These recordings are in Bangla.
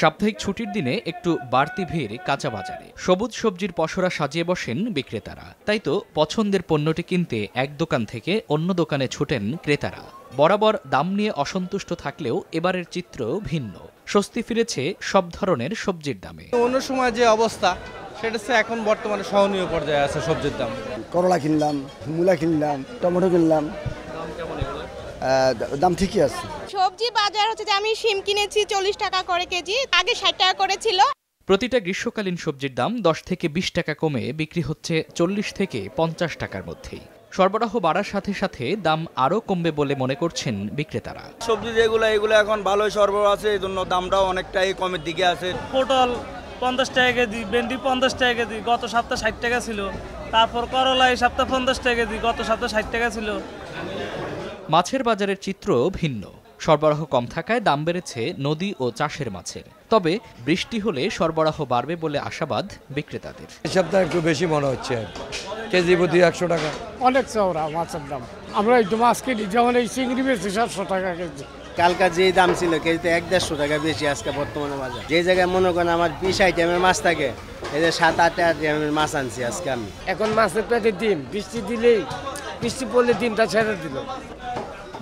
সাপ্তাহিক ছুটির দিনে একটু বাড়তি ভিড় কাঁচা বাজারে সবুজ সবজির পসরা সাজিয়ে বসেন বিক্রেতারা তাই তো পছন্দের পণ্যটি কিনতে এক দোকান থেকে অন্য দোকানে ছুটেন ক্রেতারা বরাবর দাম নিয়ে অসন্তুষ্ট থাকলেও এবারের চিত্র ভিন্ন স্বস্তি ফিরেছে সব ধরনের সবজির দামে অন্য সময় যে অবস্থা সেটা এখন বর্তমানে সহনীয় পর্যায়ে আছে সবজির দাম করলা কিনলাম মূলা কিনলাম টমেটো কিনলাম দাম ঠিকই আছে সবজি বাজার হচ্ছে যে আমি শিম কিনেছি চল্লিশ টাকা করে কেজি আগে ষাট টাকা করেছিল প্রতিটা গ্রীষ্মকালীন সবজির দাম দশ থেকে বিশ টাকা কমে বিক্রি হচ্ছে চল্লিশ থেকে পঞ্চাশ টাকার মধ্যেই সরবরাহ বাড়ার সাথে সাথে দাম আরও কমবে বলে মনে করছেন বিক্রেতারা সবজি যেগুলো এগুলো এখন ভালোই সরবরাহ আছে এই জন্য দামটাও অনেকটাই কমের দিকে আছে পটল পঞ্চাশ টাকা কেজি ভেন্ডি পঞ্চাশ টাকা কেজি গত সপ্তাহ ষাট টাকা ছিল তারপর করলা এই সপ্তাহ পঞ্চাশ টাকা কেজি গত সপ্তাহ ষাট টাকা ছিল মাছের বাজারের চিত্র ভিন্ন সরবরাহ কম থাকায় দাম বেড়েছে নদী ও চাষের মাছের তবে বৃষ্টি হলে সরবরাহ বাড়বে বলে আশাবাদ বিক্রেতাদের এই একটু বেশি মনে হচ্ছে কেজি প্রতি একশো টাকা অনেক চওড়া মাছের দাম আমরা একটু মাছ কিনি যেমন এই চিংড়ি বেশি সাতশো টাকা কেজি কালকার যে দাম ছিল কেজিতে এক দেড়শো টাকা বেশি আজকে বর্তমানে বাজার যে জায়গায় মনে করেন আমার বিশ আইটেমের মাছ থাকে এই যে সাত আট আইটেমের মাছ আনছি আজকে আমি এখন মাছের পেটে ডিম বৃষ্টি দিলেই বৃষ্টি পড়লে ডিমটা ছেড়ে দিল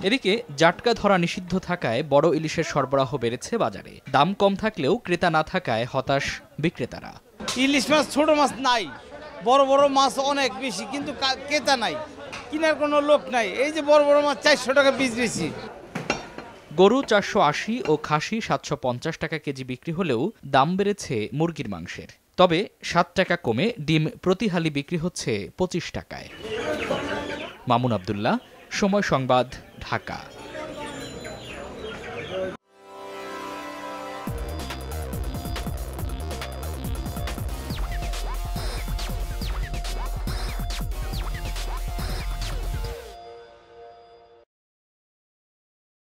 এদিকে জাটকা ধরা নিষিদ্ধ থাকায় বড় ইলিশের সরবরাহ বেড়েছে বাজারে দাম কম থাকলেও ক্রেতা না থাকায় হতাশ বিক্রেতারা ইলিশ মাছ ছোট মাছ নাই বড় বড় মাছ অনেক বেশি কিন্তু ক্রেতা নাই কিনার কোনো লোক নাই এই যে বড় বড় মাছ চারশো টাকা পিস বেশি গরু চারশো আশি ও খাসি সাতশো পঞ্চাশ টাকা কেজি বিক্রি হলেও দাম বেড়েছে মুরগির মাংসের তবে সাত টাকা কমে ডিম প্রতি হালি বিক্রি হচ্ছে পঁচিশ টাকায় মামুন আবদুল্লাহ সময় সংবাদ ঢাকা